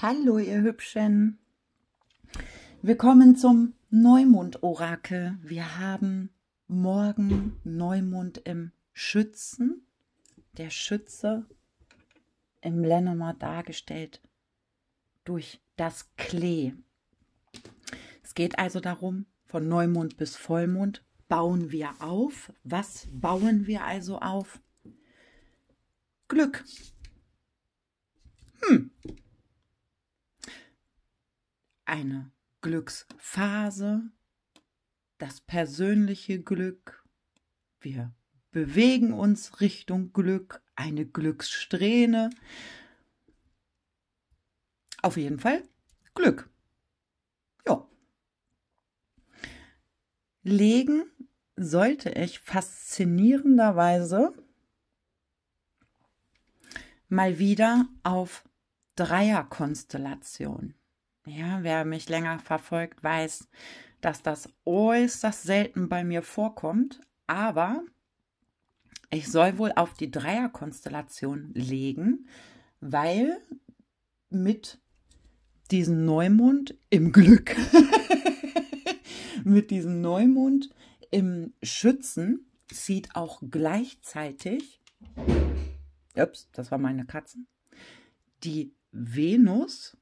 Hallo, ihr Hübschen. Willkommen zum Neumond-Orakel. Wir haben morgen Neumond im Schützen. Der Schütze im Lenormand dargestellt durch das Klee. Es geht also darum, von Neumond bis Vollmond bauen wir auf. Was bauen wir also auf? Glück. Hm eine Glücksphase, das persönliche Glück. Wir bewegen uns Richtung Glück, eine Glückssträhne. Auf jeden Fall Glück. Ja. Legen sollte ich faszinierenderweise mal wieder auf Dreierkonstellation. Ja, wer mich länger verfolgt, weiß, dass das äußerst selten bei mir vorkommt, aber ich soll wohl auf die Dreierkonstellation legen, weil mit diesem Neumond im Glück, mit diesem Neumond im Schützen zieht auch gleichzeitig, ups, das war meine Katzen, die Venus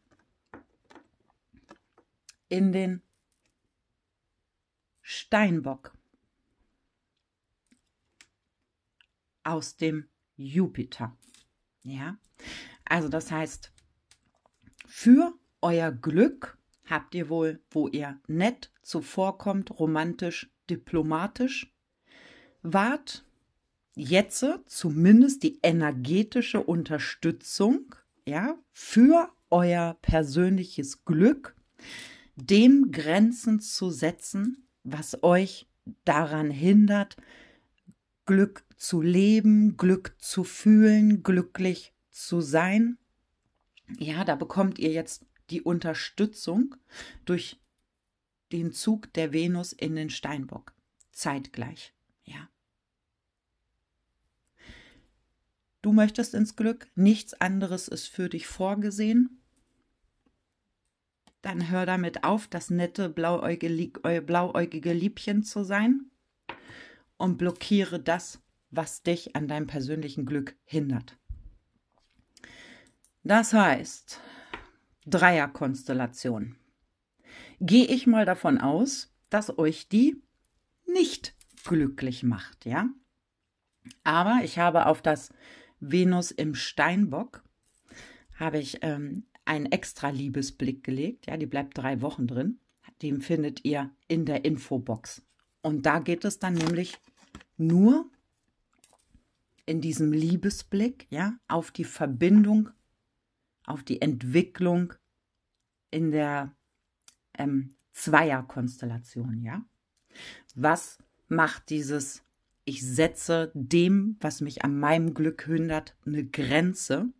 in den Steinbock aus dem Jupiter. Ja, also das heißt, für euer Glück habt ihr wohl, wo ihr nett zuvorkommt, romantisch, diplomatisch wart, jetzt zumindest die energetische Unterstützung, ja, für euer persönliches Glück dem Grenzen zu setzen, was euch daran hindert, Glück zu leben, Glück zu fühlen, glücklich zu sein. Ja, da bekommt ihr jetzt die Unterstützung durch den Zug der Venus in den Steinbock. Zeitgleich, ja. Du möchtest ins Glück, nichts anderes ist für dich vorgesehen dann hör damit auf, das nette blauäugige, äh, blauäugige Liebchen zu sein und blockiere das, was dich an deinem persönlichen Glück hindert. Das heißt, Dreierkonstellation. Gehe ich mal davon aus, dass euch die nicht glücklich macht, ja? Aber ich habe auf das Venus im Steinbock habe ich ähm, einen extra Liebesblick gelegt. Ja, die bleibt drei Wochen drin. Den findet ihr in der Infobox. Und da geht es dann nämlich nur in diesem Liebesblick, ja, auf die Verbindung, auf die Entwicklung in der ähm, Zweierkonstellation, ja. Was macht dieses, ich setze dem, was mich an meinem Glück hindert, eine Grenze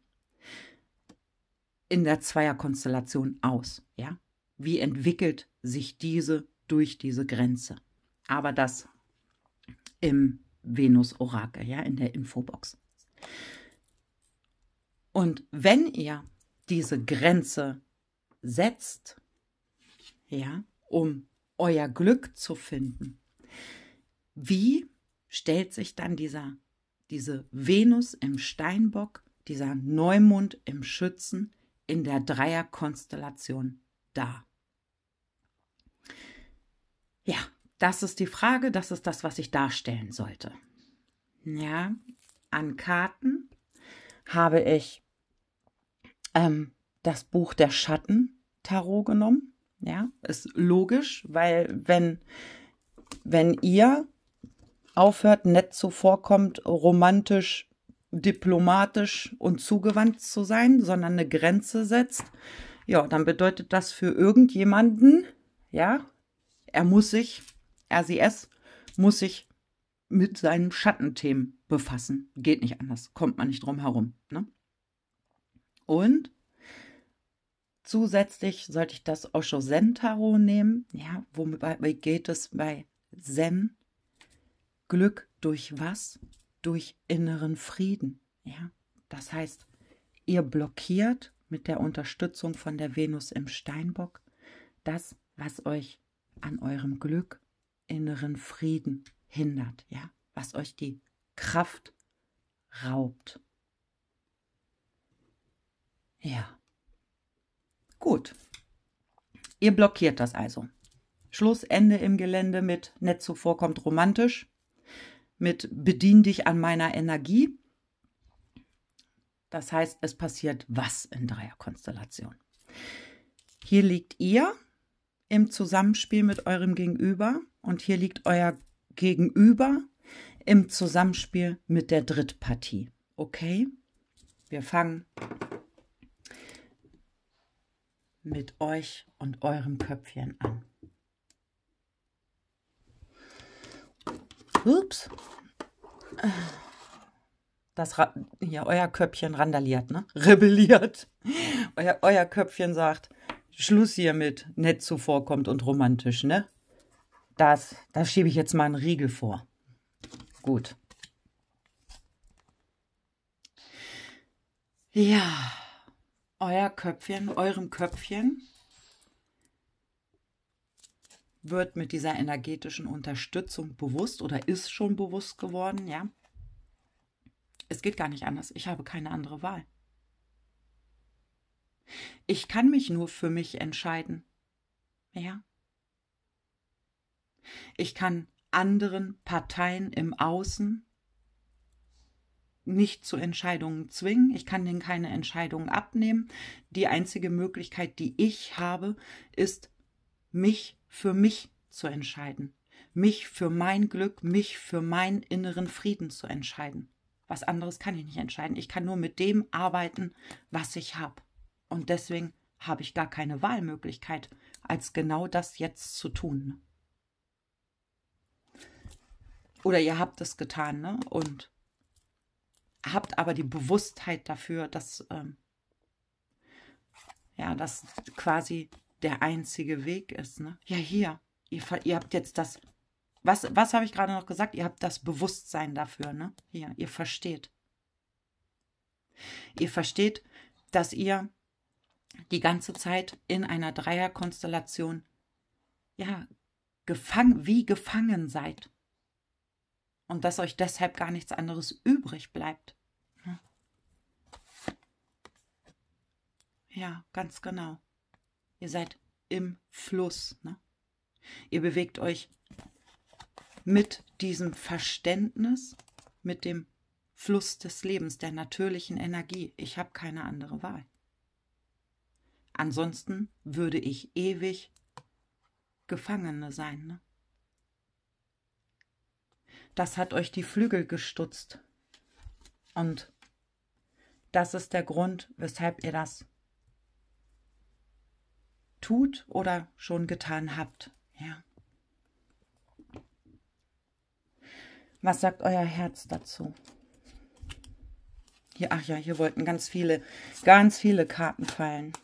in der Zweierkonstellation aus? Ja? Wie entwickelt sich diese durch diese Grenze? Aber das im Venus-Orakel, ja, in der Infobox. Und wenn ihr diese Grenze setzt, ja, um euer Glück zu finden, wie stellt sich dann dieser, diese Venus im Steinbock, dieser Neumond im Schützen in der Dreierkonstellation da? Ja, das ist die Frage, das ist das, was ich darstellen sollte. Ja, an Karten habe ich ähm, das Buch der Schatten Tarot genommen. Ja, ist logisch, weil wenn, wenn ihr aufhört, nett zuvorkommt, romantisch diplomatisch und zugewandt zu sein, sondern eine Grenze setzt, ja, dann bedeutet das für irgendjemanden, ja, er muss sich, RCS, muss sich mit seinen Schattenthemen befassen. Geht nicht anders, kommt man nicht drum herum. Ne? Und zusätzlich sollte ich das Osho Zen Tarot nehmen. Ja, womit geht es bei Zen? Glück durch was? durch inneren Frieden. Ja? Das heißt, ihr blockiert mit der Unterstützung von der Venus im Steinbock das, was euch an eurem Glück, inneren Frieden hindert, ja, was euch die Kraft raubt. Ja. Gut. Ihr blockiert das also. Schlussende im Gelände mit nett zuvor kommt romantisch mit bedien dich an meiner Energie. Das heißt, es passiert was in Dreierkonstellation. Hier liegt ihr im Zusammenspiel mit eurem Gegenüber und hier liegt euer Gegenüber im Zusammenspiel mit der Drittpartie. Okay, wir fangen mit euch und eurem Köpfchen an. Ups. Das Ra hier, euer Köpfchen randaliert, ne? Rebelliert. Euer, euer Köpfchen sagt, Schluss hiermit, nett zuvorkommt und romantisch, ne? Das, da schiebe ich jetzt mal einen Riegel vor. Gut. Ja, euer Köpfchen, eurem Köpfchen wird mit dieser energetischen Unterstützung bewusst oder ist schon bewusst geworden, ja. Es geht gar nicht anders. Ich habe keine andere Wahl. Ich kann mich nur für mich entscheiden. Ja. Ich kann anderen Parteien im Außen nicht zu Entscheidungen zwingen. Ich kann denen keine Entscheidungen abnehmen. Die einzige Möglichkeit, die ich habe, ist, mich für mich zu entscheiden, mich für mein Glück, mich für meinen inneren Frieden zu entscheiden. Was anderes kann ich nicht entscheiden. Ich kann nur mit dem arbeiten, was ich habe. Und deswegen habe ich gar keine Wahlmöglichkeit, als genau das jetzt zu tun. Oder ihr habt es getan, ne? Und habt aber die Bewusstheit dafür, dass ähm, ja, dass quasi der einzige Weg ist. Ne? Ja, hier, ihr, ihr habt jetzt das, was, was habe ich gerade noch gesagt? Ihr habt das Bewusstsein dafür. Ne? Hier, ihr versteht. Ihr versteht, dass ihr die ganze Zeit in einer Dreierkonstellation, ja, gefangen, wie gefangen seid. Und dass euch deshalb gar nichts anderes übrig bleibt. Ne? Ja, ganz genau. Ihr seid im Fluss. Ne? Ihr bewegt euch mit diesem Verständnis, mit dem Fluss des Lebens, der natürlichen Energie. Ich habe keine andere Wahl. Ansonsten würde ich ewig Gefangene sein. Ne? Das hat euch die Flügel gestutzt. Und das ist der Grund, weshalb ihr das tut oder schon getan habt. Ja. Was sagt euer Herz dazu? Hier, ach ja, hier wollten ganz viele, ganz viele Karten fallen.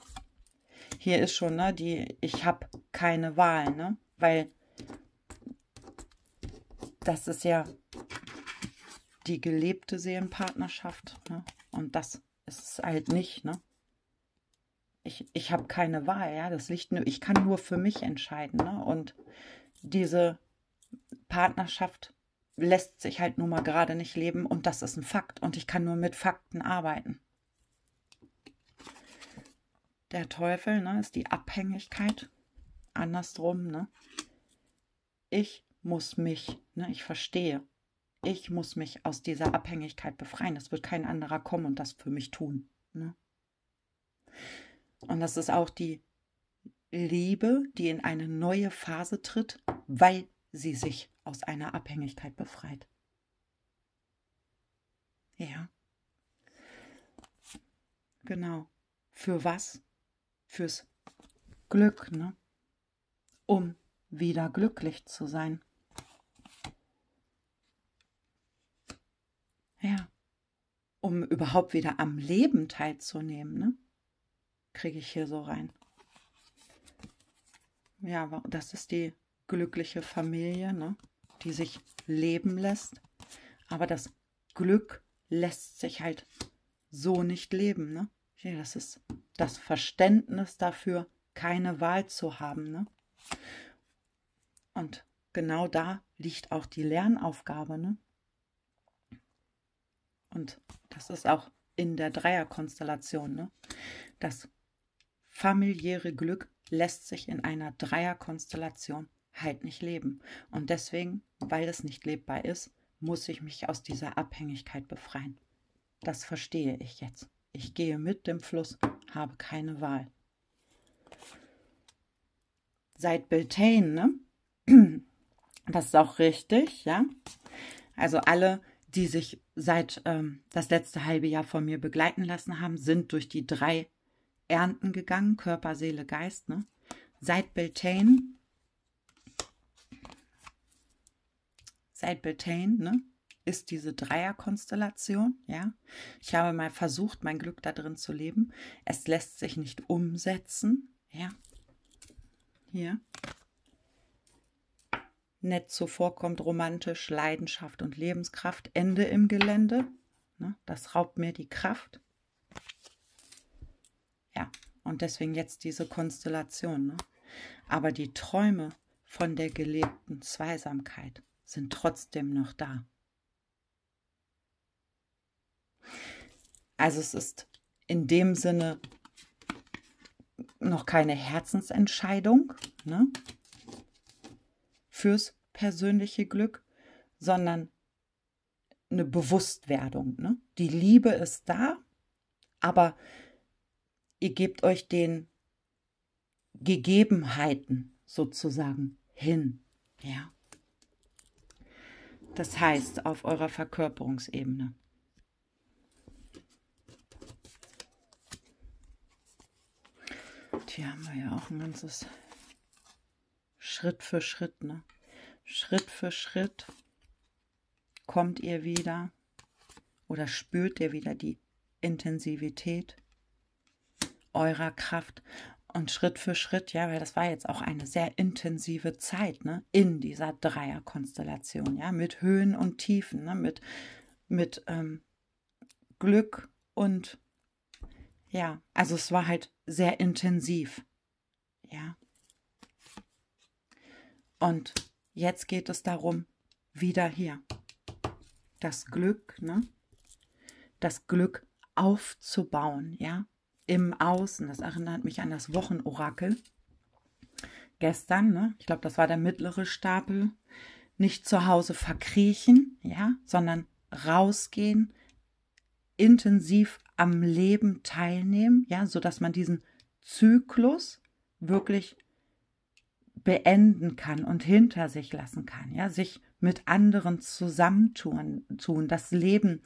Hier ist schon, ne, die, ich habe keine Wahl, ne, weil das ist ja die gelebte Seelenpartnerschaft, ne, und das ist es halt nicht, ne ich, ich habe keine Wahl, ja. Das liegt nur, ich kann nur für mich entscheiden. Ne? Und diese Partnerschaft lässt sich halt nun mal gerade nicht leben und das ist ein Fakt und ich kann nur mit Fakten arbeiten. Der Teufel ne, ist die Abhängigkeit. Andersrum, ne? Ich muss mich, ne, ich verstehe, ich muss mich aus dieser Abhängigkeit befreien. Es wird kein anderer kommen und das für mich tun. Ne? Und das ist auch die Liebe, die in eine neue Phase tritt, weil sie sich aus einer Abhängigkeit befreit. Ja. Genau. Für was? Fürs Glück, ne? Um wieder glücklich zu sein. Ja. Um überhaupt wieder am Leben teilzunehmen, ne? kriege ich hier so rein. Ja, das ist die glückliche Familie, ne? die sich leben lässt. Aber das Glück lässt sich halt so nicht leben. Ne? Das ist das Verständnis dafür, keine Wahl zu haben. Ne? Und genau da liegt auch die Lernaufgabe. Ne? Und das ist auch in der Dreierkonstellation, ne? dass familiäre Glück lässt sich in einer Dreierkonstellation halt nicht leben. Und deswegen, weil es nicht lebbar ist, muss ich mich aus dieser Abhängigkeit befreien. Das verstehe ich jetzt. Ich gehe mit dem Fluss, habe keine Wahl. Seit Beltane, ne? Das ist auch richtig, ja. Also alle, die sich seit ähm, das letzte halbe Jahr von mir begleiten lassen haben, sind durch die drei ernten gegangen, Körper, Seele, Geist, ne? Seit Beltane, seit Beltane, ne? ist diese Dreierkonstellation, ja. Ich habe mal versucht, mein Glück da drin zu leben. Es lässt sich nicht umsetzen, ja. Hier. Nett zuvorkommt, romantisch, Leidenschaft und Lebenskraft, Ende im Gelände. Ne? Das raubt mir die Kraft. Ja, und deswegen jetzt diese Konstellation. Ne? Aber die Träume von der gelebten Zweisamkeit sind trotzdem noch da. Also es ist in dem Sinne noch keine Herzensentscheidung ne, fürs persönliche Glück, sondern eine Bewusstwerdung. Ne? Die Liebe ist da, aber ihr gebt euch den Gegebenheiten sozusagen hin. Ja. Das heißt, auf eurer Verkörperungsebene. Und hier haben wir ja auch ein ganzes Schritt für Schritt, ne? Schritt für Schritt kommt ihr wieder oder spürt ihr wieder die Intensivität eurer Kraft und Schritt für Schritt, ja, weil das war jetzt auch eine sehr intensive Zeit, ne, in dieser Dreierkonstellation, ja, mit Höhen und Tiefen, ne, mit, mit ähm, Glück und ja, also es war halt sehr intensiv, ja. Und jetzt geht es darum, wieder hier das Glück, ne, das Glück aufzubauen, ja, im Außen. Das erinnert mich an das Wochenorakel gestern. Ne? Ich glaube, das war der mittlere Stapel. Nicht zu Hause verkriechen, ja, sondern rausgehen, intensiv am Leben teilnehmen, ja, so man diesen Zyklus wirklich beenden kann und hinter sich lassen kann, ja, sich mit anderen zusammentun, tun, das Leben,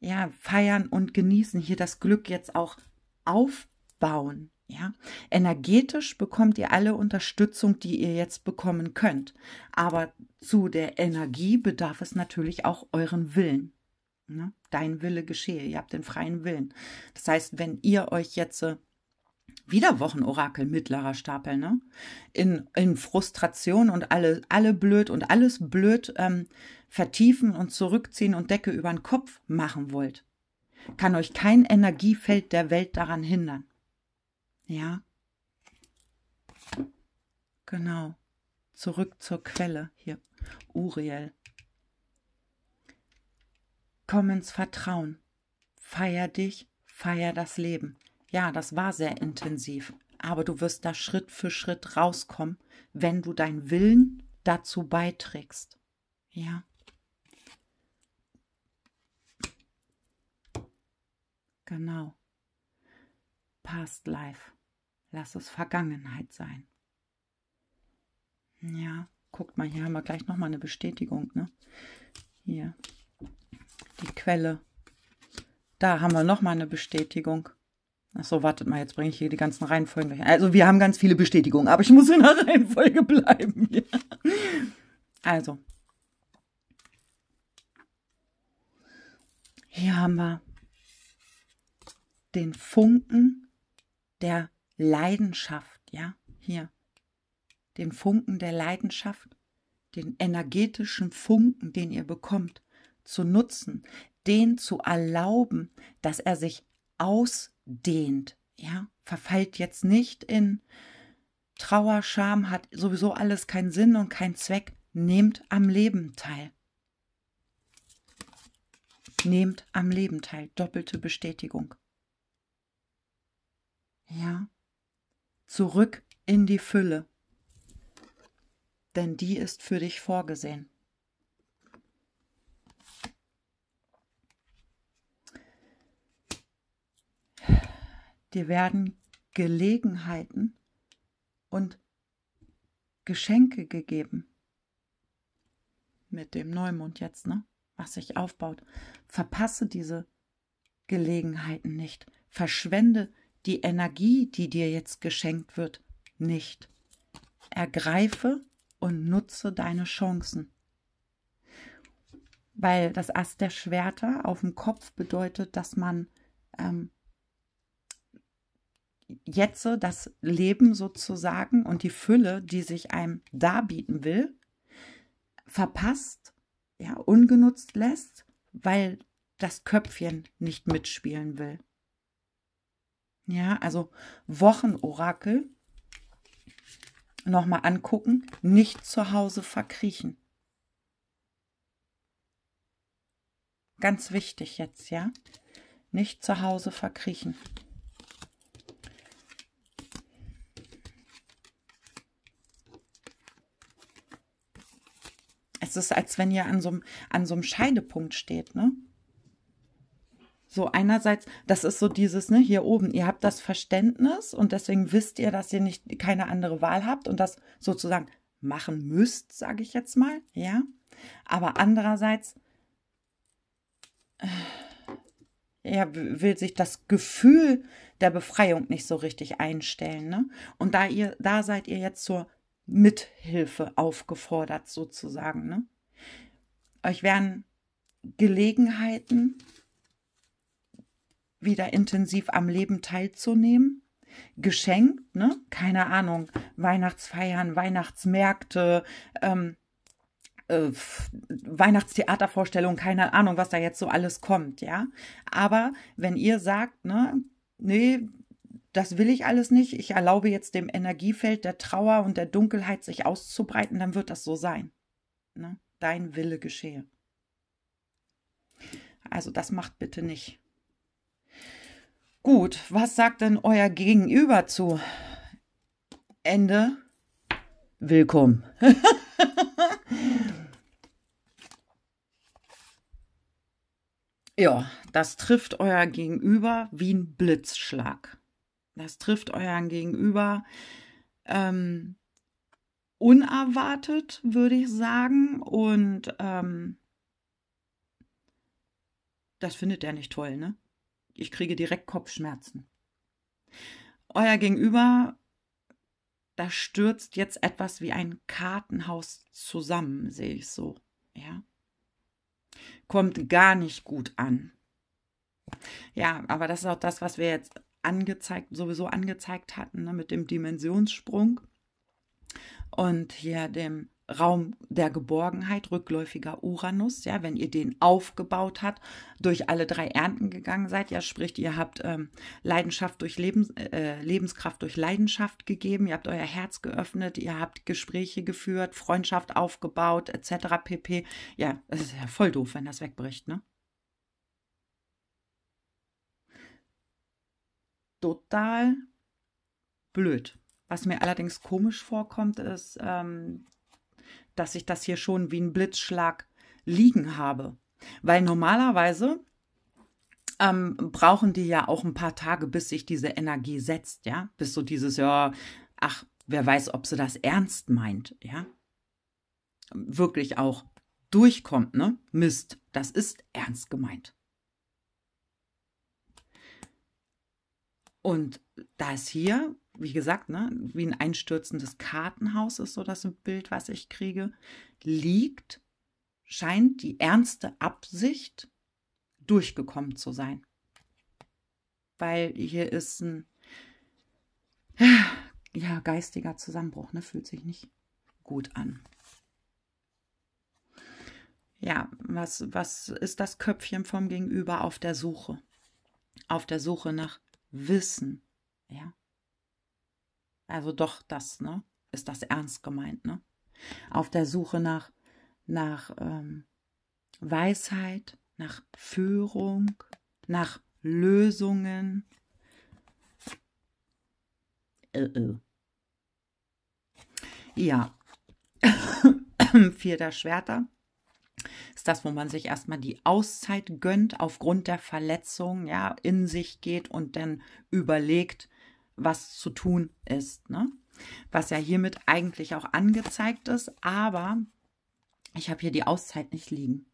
ja, feiern und genießen, hier das Glück jetzt auch aufbauen. Ja, energetisch bekommt ihr alle Unterstützung, die ihr jetzt bekommen könnt. Aber zu der Energie bedarf es natürlich auch euren Willen. Ne? Dein Wille geschehe. Ihr habt den freien Willen. Das heißt, wenn ihr euch jetzt äh, wieder Wochenorakel mittlerer Stapel, ne? In, in Frustration und alle, alle blöd und alles blöd ähm, vertiefen und zurückziehen und Decke über den Kopf machen wollt kann euch kein Energiefeld der Welt daran hindern. Ja? Genau. Zurück zur Quelle hier. Uriel. Komm ins Vertrauen. Feier dich, feier das Leben. Ja, das war sehr intensiv, aber du wirst da Schritt für Schritt rauskommen, wenn du deinen Willen dazu beiträgst. Ja. Genau. Past Life. Lass es Vergangenheit sein. Ja, guckt mal, hier haben wir gleich nochmal eine Bestätigung. Ne? Hier, die Quelle. Da haben wir nochmal eine Bestätigung. Achso, wartet mal, jetzt bringe ich hier die ganzen Reihenfolgen durch. Also wir haben ganz viele Bestätigungen, aber ich muss in der Reihenfolge bleiben. Ja. Also. Hier haben wir den Funken der Leidenschaft, ja, hier, den Funken der Leidenschaft, den energetischen Funken, den ihr bekommt, zu nutzen, den zu erlauben, dass er sich ausdehnt, ja, verfallt jetzt nicht in Trauer, Scham, hat sowieso alles keinen Sinn und keinen Zweck, nehmt am Leben teil. Nehmt am Leben teil. Doppelte Bestätigung. Ja. Zurück in die Fülle. Denn die ist für dich vorgesehen. Dir werden Gelegenheiten und Geschenke gegeben. Mit dem Neumond jetzt, ne? Was sich aufbaut. Verpasse diese Gelegenheiten nicht. Verschwende die Energie, die dir jetzt geschenkt wird, nicht. Ergreife und nutze deine Chancen. Weil das Ast der Schwerter auf dem Kopf bedeutet, dass man ähm, jetzt das Leben sozusagen und die Fülle, die sich einem darbieten will, verpasst, ja, ungenutzt lässt, weil das Köpfchen nicht mitspielen will. Ja, also Wochenorakel nochmal angucken, nicht zu Hause verkriechen. Ganz wichtig jetzt, ja? Nicht zu Hause verkriechen. Es ist, als wenn ihr an so, an so einem Scheidepunkt steht, ne? So einerseits, das ist so dieses, ne, hier oben, ihr habt das Verständnis und deswegen wisst ihr, dass ihr nicht keine andere Wahl habt und das sozusagen machen müsst, sage ich jetzt mal, ja? Aber andererseits äh, ja, will sich das Gefühl der Befreiung nicht so richtig einstellen, ne? Und da ihr da seid ihr jetzt zur Mithilfe aufgefordert sozusagen, ne? Euch werden Gelegenheiten wieder intensiv am Leben teilzunehmen. Geschenkt, ne? Keine Ahnung, Weihnachtsfeiern, Weihnachtsmärkte, ähm, äh, Weihnachtstheatervorstellungen, keine Ahnung, was da jetzt so alles kommt, ja. Aber wenn ihr sagt, ne, nee, das will ich alles nicht, ich erlaube jetzt dem Energiefeld der Trauer und der Dunkelheit sich auszubreiten, dann wird das so sein. Ne? Dein Wille geschehe. Also das macht bitte nicht. Gut, was sagt denn euer Gegenüber zu? Ende. Willkommen. ja, das trifft euer Gegenüber wie ein Blitzschlag. Das trifft euren Gegenüber ähm, unerwartet, würde ich sagen. Und ähm, das findet er nicht toll, ne? ich kriege direkt Kopfschmerzen. Euer Gegenüber, da stürzt jetzt etwas wie ein Kartenhaus zusammen, sehe ich so, ja. Kommt gar nicht gut an. Ja, aber das ist auch das, was wir jetzt angezeigt, sowieso angezeigt hatten, ne, mit dem Dimensionssprung und hier dem Raum der Geborgenheit, rückläufiger Uranus, ja, wenn ihr den aufgebaut habt, durch alle drei Ernten gegangen seid, ja, sprich, ihr habt ähm, Leidenschaft durch Lebens, äh, Lebenskraft durch Leidenschaft gegeben, ihr habt euer Herz geöffnet, ihr habt Gespräche geführt, Freundschaft aufgebaut, etc. pp. Ja, das ist ja voll doof, wenn das wegbricht, ne? Total blöd. Was mir allerdings komisch vorkommt, ist, ähm, dass ich das hier schon wie ein Blitzschlag liegen habe. Weil normalerweise ähm, brauchen die ja auch ein paar Tage, bis sich diese Energie setzt, ja, bis so dieses, ja, ach, wer weiß, ob sie das ernst meint, ja, wirklich auch durchkommt, ne? Mist, das ist ernst gemeint. Und das hier wie gesagt, ne, wie ein einstürzendes Kartenhaus ist so das Bild, was ich kriege, liegt, scheint die ernste Absicht durchgekommen zu sein. Weil hier ist ein ja, geistiger Zusammenbruch, ne, fühlt sich nicht gut an. Ja, was, was ist das Köpfchen vom Gegenüber auf der Suche? Auf der Suche nach Wissen, ja, also doch das, ne? Ist das ernst gemeint, ne? Auf der Suche nach, nach ähm, Weisheit, nach Führung, nach Lösungen. Äh, äh. Ja. Vierter Schwerter ist das, wo man sich erstmal die Auszeit gönnt aufgrund der Verletzung, ja, in sich geht und dann überlegt, was zu tun ist. Ne? Was ja hiermit eigentlich auch angezeigt ist, aber ich habe hier die Auszeit nicht liegen.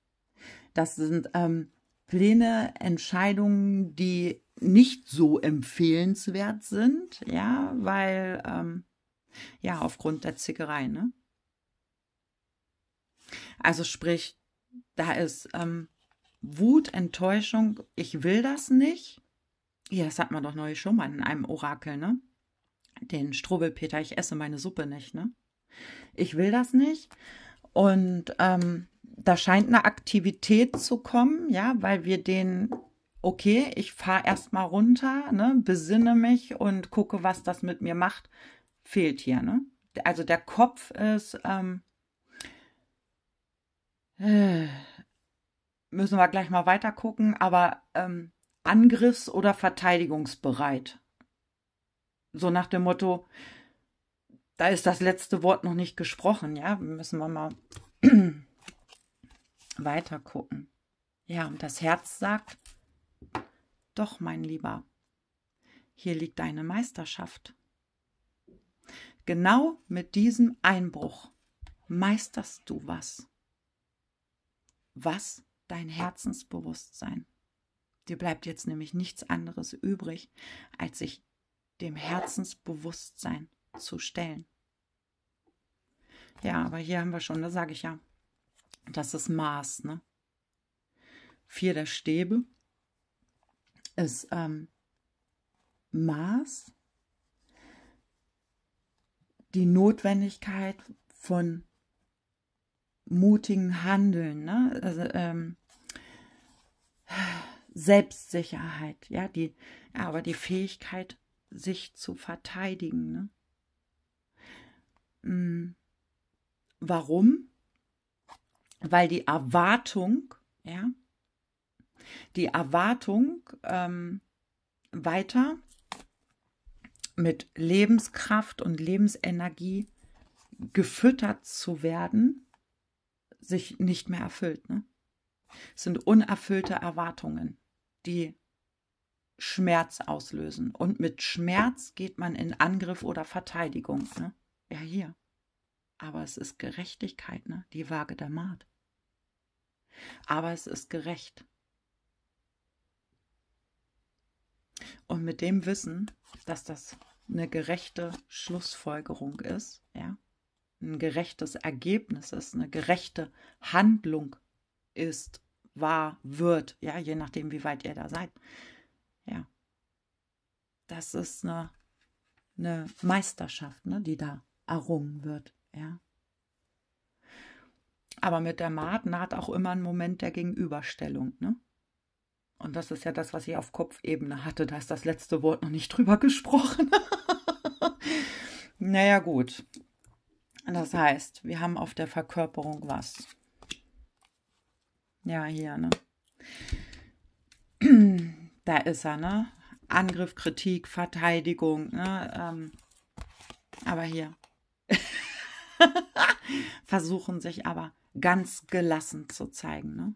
Das sind ähm, Pläne, Entscheidungen, die nicht so empfehlenswert sind, ja, weil, ähm, ja, aufgrund der Zickerei, ne? Also sprich, da ist ähm, Wut, Enttäuschung, ich will das nicht. Ja, das hat man doch neulich schon mal in einem Orakel, ne? Den Strobelpeter, ich esse meine Suppe nicht, ne? Ich will das nicht. Und ähm, da scheint eine Aktivität zu kommen, ja, weil wir den, okay, ich fahre erstmal runter, ne, besinne mich und gucke, was das mit mir macht, fehlt hier, ne? Also der Kopf ist, ähm, äh, müssen wir gleich mal weiter gucken, aber ähm, angriffs- oder verteidigungsbereit. So nach dem Motto, da ist das letzte Wort noch nicht gesprochen, ja, müssen wir mal weiter gucken. Ja, und das Herz sagt, doch, mein Lieber, hier liegt deine Meisterschaft. Genau mit diesem Einbruch meisterst du was. Was dein Herzensbewusstsein. Dir bleibt jetzt nämlich nichts anderes übrig, als sich dem Herzensbewusstsein zu stellen. Ja, aber hier haben wir schon, da sage ich ja, das ist Maß. Ne? Vier der Stäbe ist ähm, Maß, die Notwendigkeit von mutigen Handeln. Ne? Also, ähm, Selbstsicherheit, ja, die, aber die Fähigkeit, sich zu verteidigen. Ne? Mm. Warum? Weil die Erwartung, ja, die Erwartung ähm, weiter mit Lebenskraft und Lebensenergie gefüttert zu werden, sich nicht mehr erfüllt. Ne? Es sind unerfüllte Erwartungen, die Schmerz auslösen. Und mit Schmerz geht man in Angriff oder Verteidigung. Ne? Ja, hier. Aber es ist Gerechtigkeit, ne? die Waage der Maat. Aber es ist gerecht. Und mit dem Wissen, dass das eine gerechte Schlussfolgerung ist, ja, ein gerechtes Ergebnis ist, eine gerechte Handlung ist, war, wird, ja, je nachdem, wie weit ihr da seid. Ja. Das ist eine, eine Meisterschaft, ne, die da errungen wird, ja. Aber mit der Maat naht auch immer ein Moment der Gegenüberstellung, ne? Und das ist ja das, was ich auf Kopfebene hatte. Da ist das letzte Wort noch nicht drüber gesprochen. naja, gut. Das heißt, wir haben auf der Verkörperung was. Ja, hier, ne? Da ist er, ne? Angriff, Kritik, Verteidigung, ne? Ähm, aber hier. Versuchen sich aber ganz gelassen zu zeigen, ne?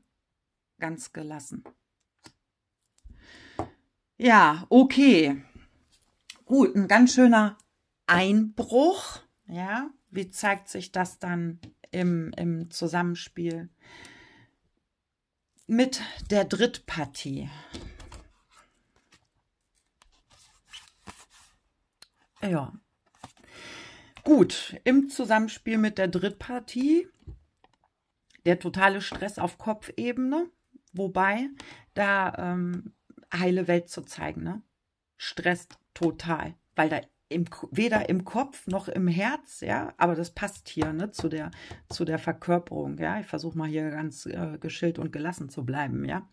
Ganz gelassen. Ja, okay. Gut, ein ganz schöner Einbruch. Ja, wie zeigt sich das dann im, im Zusammenspiel? mit der Drittpartie. Ja. Gut, im Zusammenspiel mit der Drittpartie der totale Stress auf Kopfebene, wobei da ähm, heile Welt zu zeigen, ne? stresst total, weil da im, weder im Kopf noch im Herz, ja, aber das passt hier ne, zu, der, zu der Verkörperung, ja. Ich versuche mal hier ganz äh, geschillt und gelassen zu bleiben, ja.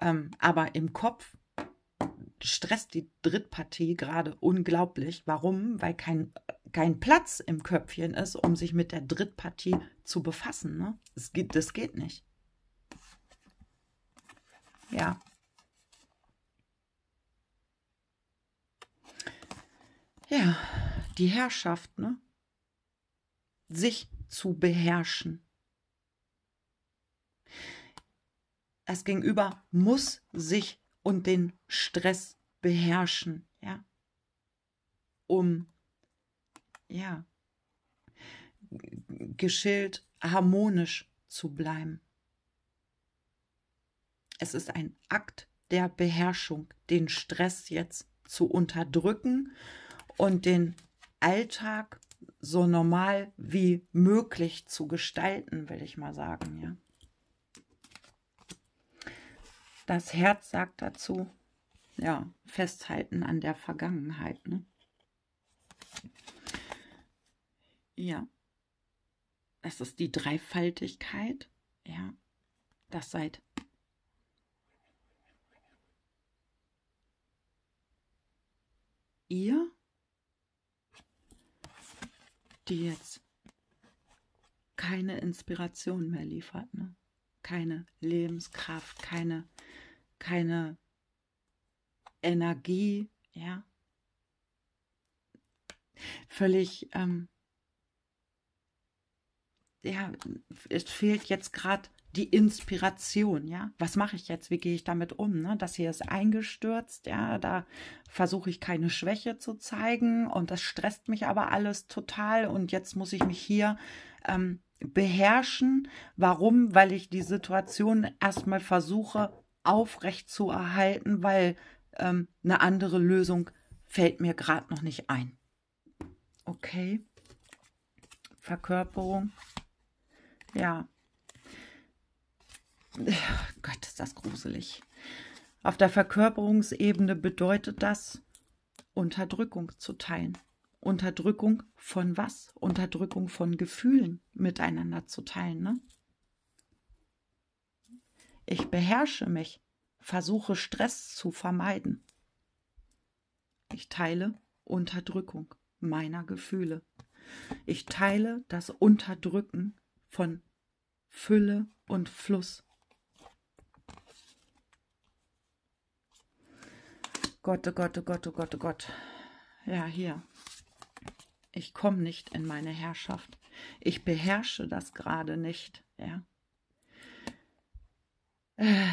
Ähm, aber im Kopf stresst die Drittpartie gerade unglaublich. Warum? Weil kein, kein Platz im Köpfchen ist, um sich mit der Drittpartie zu befassen. Ne? Das, geht, das geht nicht. Ja. Ja, die Herrschaft, ne? Sich zu beherrschen. Das Gegenüber muss sich und den Stress beherrschen, ja? Um, ja, geschillt, harmonisch zu bleiben. Es ist ein Akt der Beherrschung, den Stress jetzt zu unterdrücken und den Alltag so normal wie möglich zu gestalten, will ich mal sagen, ja. Das Herz sagt dazu, ja, festhalten an der Vergangenheit, ne? Ja. Das ist die Dreifaltigkeit, ja. Das seid ihr die jetzt keine Inspiration mehr liefert, ne? keine Lebenskraft, keine, keine Energie, ja. Völlig, ähm, ja, es fehlt jetzt gerade die Inspiration, ja. Was mache ich jetzt? Wie gehe ich damit um? Ne? Das hier ist eingestürzt, ja. Da versuche ich keine Schwäche zu zeigen und das stresst mich aber alles total und jetzt muss ich mich hier ähm, beherrschen. Warum? Weil ich die Situation erstmal versuche aufrecht zu erhalten, weil ähm, eine andere Lösung fällt mir gerade noch nicht ein. Okay. Verkörperung. Ja, Oh Gott, ist das gruselig. Auf der Verkörperungsebene bedeutet das, Unterdrückung zu teilen. Unterdrückung von was? Unterdrückung von Gefühlen miteinander zu teilen. Ne? Ich beherrsche mich, versuche Stress zu vermeiden. Ich teile Unterdrückung meiner Gefühle. Ich teile das Unterdrücken von Fülle und Fluss Gott, oh Gott, oh Gott, oh Gott, oh Gott. Ja, hier. Ich komme nicht in meine Herrschaft. Ich beherrsche das gerade nicht. Ja. Äh,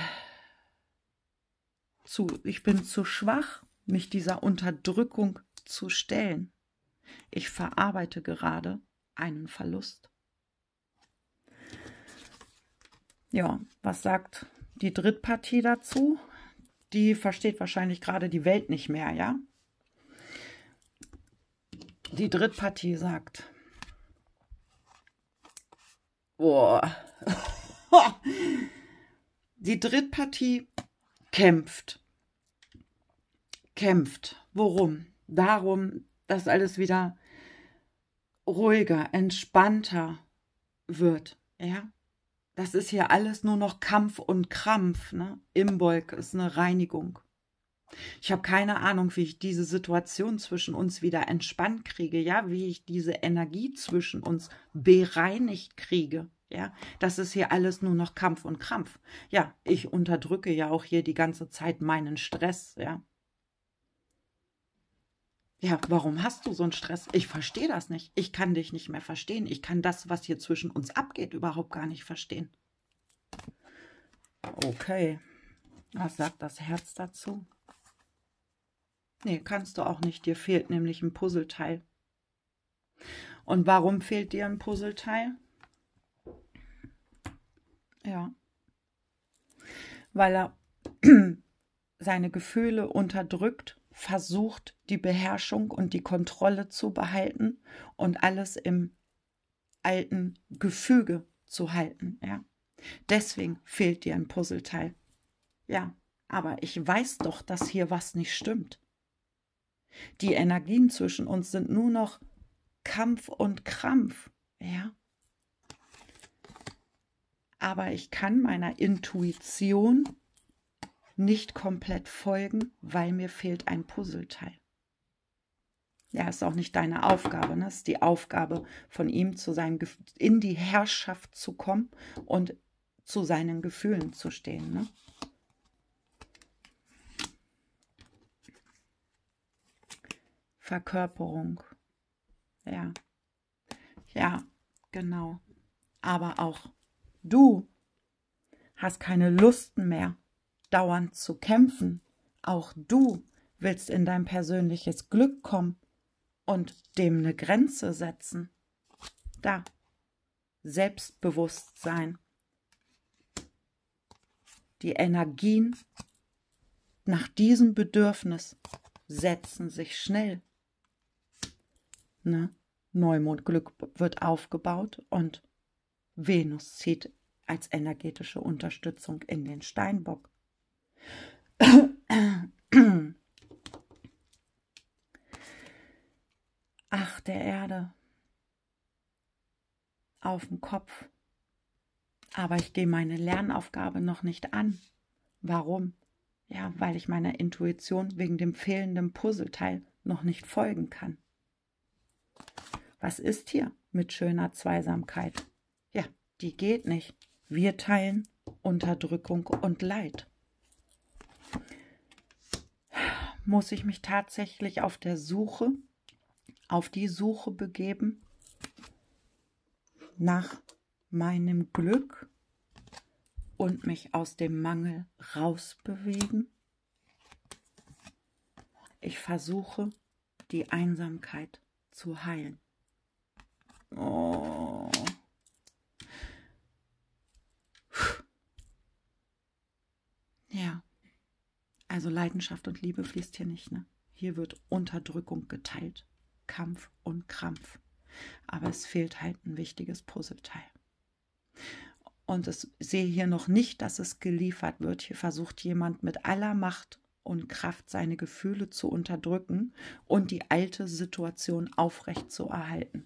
zu, ich bin zu schwach, mich dieser Unterdrückung zu stellen. Ich verarbeite gerade einen Verlust. Ja, was sagt die Drittpartie dazu? die versteht wahrscheinlich gerade die Welt nicht mehr, ja? Die Drittpartie sagt, boah, die Drittpartie kämpft. Kämpft. Worum? Darum, dass alles wieder ruhiger, entspannter wird. Ja? Das ist hier alles nur noch Kampf und Krampf. Ne? Imbolg ist eine Reinigung. Ich habe keine Ahnung, wie ich diese Situation zwischen uns wieder entspannt kriege, ja, wie ich diese Energie zwischen uns bereinigt kriege, ja. Das ist hier alles nur noch Kampf und Krampf. Ja, ich unterdrücke ja auch hier die ganze Zeit meinen Stress, ja. Ja, warum hast du so einen Stress? Ich verstehe das nicht. Ich kann dich nicht mehr verstehen. Ich kann das, was hier zwischen uns abgeht, überhaupt gar nicht verstehen. Okay. Was sagt das Herz dazu? Nee, kannst du auch nicht. Dir fehlt nämlich ein Puzzleteil. Und warum fehlt dir ein Puzzleteil? Ja. Weil er seine Gefühle unterdrückt versucht, die Beherrschung und die Kontrolle zu behalten und alles im alten Gefüge zu halten. Ja. Deswegen fehlt dir ein Puzzleteil. Ja, aber ich weiß doch, dass hier was nicht stimmt. Die Energien zwischen uns sind nur noch Kampf und Krampf. Ja. Aber ich kann meiner Intuition nicht komplett folgen, weil mir fehlt ein Puzzleteil. Ja, ist auch nicht deine Aufgabe. Ne? Ist die Aufgabe von ihm, zu seinen Gef in die Herrschaft zu kommen und zu seinen Gefühlen zu stehen. Ne? Verkörperung. Ja. Ja, genau. Aber auch du hast keine Lust mehr dauernd zu kämpfen. Auch du willst in dein persönliches Glück kommen und dem eine Grenze setzen. Da. Selbstbewusstsein. Die Energien nach diesem Bedürfnis setzen sich schnell. Ne? Neumondglück wird aufgebaut und Venus zieht als energetische Unterstützung in den Steinbock. Ach, der Erde. Auf dem Kopf. Aber ich gehe meine Lernaufgabe noch nicht an. Warum? Ja, weil ich meiner Intuition wegen dem fehlenden Puzzleteil noch nicht folgen kann. Was ist hier mit schöner Zweisamkeit? Ja, die geht nicht. Wir teilen Unterdrückung und Leid. muss ich mich tatsächlich auf der Suche, auf die Suche begeben nach meinem Glück und mich aus dem Mangel rausbewegen. Ich versuche, die Einsamkeit zu heilen. Oh. Ja. Also Leidenschaft und Liebe fließt hier nicht. Ne? Hier wird Unterdrückung geteilt. Kampf und Krampf. Aber es fehlt halt ein wichtiges Puzzleteil. Und ich sehe hier noch nicht, dass es geliefert wird. Hier versucht jemand mit aller Macht und Kraft seine Gefühle zu unterdrücken und die alte Situation aufrecht zu erhalten.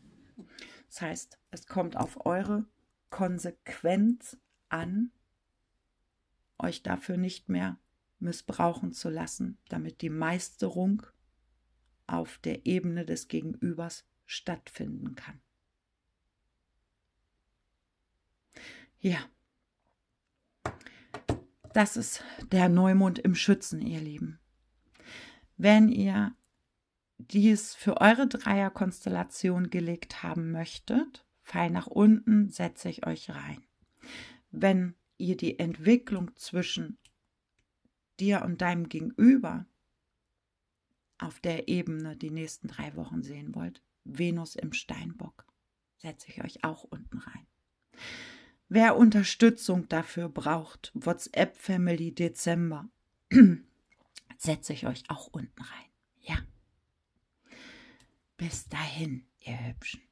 Das heißt, es kommt auf eure Konsequenz an, euch dafür nicht mehr missbrauchen zu lassen, damit die Meisterung auf der Ebene des Gegenübers stattfinden kann. Ja, das ist der Neumond im Schützen, ihr Lieben. Wenn ihr dies für eure Dreierkonstellation gelegt haben möchtet, Pfeil nach unten, setze ich euch rein. Wenn ihr die Entwicklung zwischen dir und deinem Gegenüber auf der Ebene die nächsten drei Wochen sehen wollt, Venus im Steinbock, setze ich euch auch unten rein. Wer Unterstützung dafür braucht, WhatsApp Family Dezember, setze ich euch auch unten rein. Ja. Bis dahin, ihr Hübschen.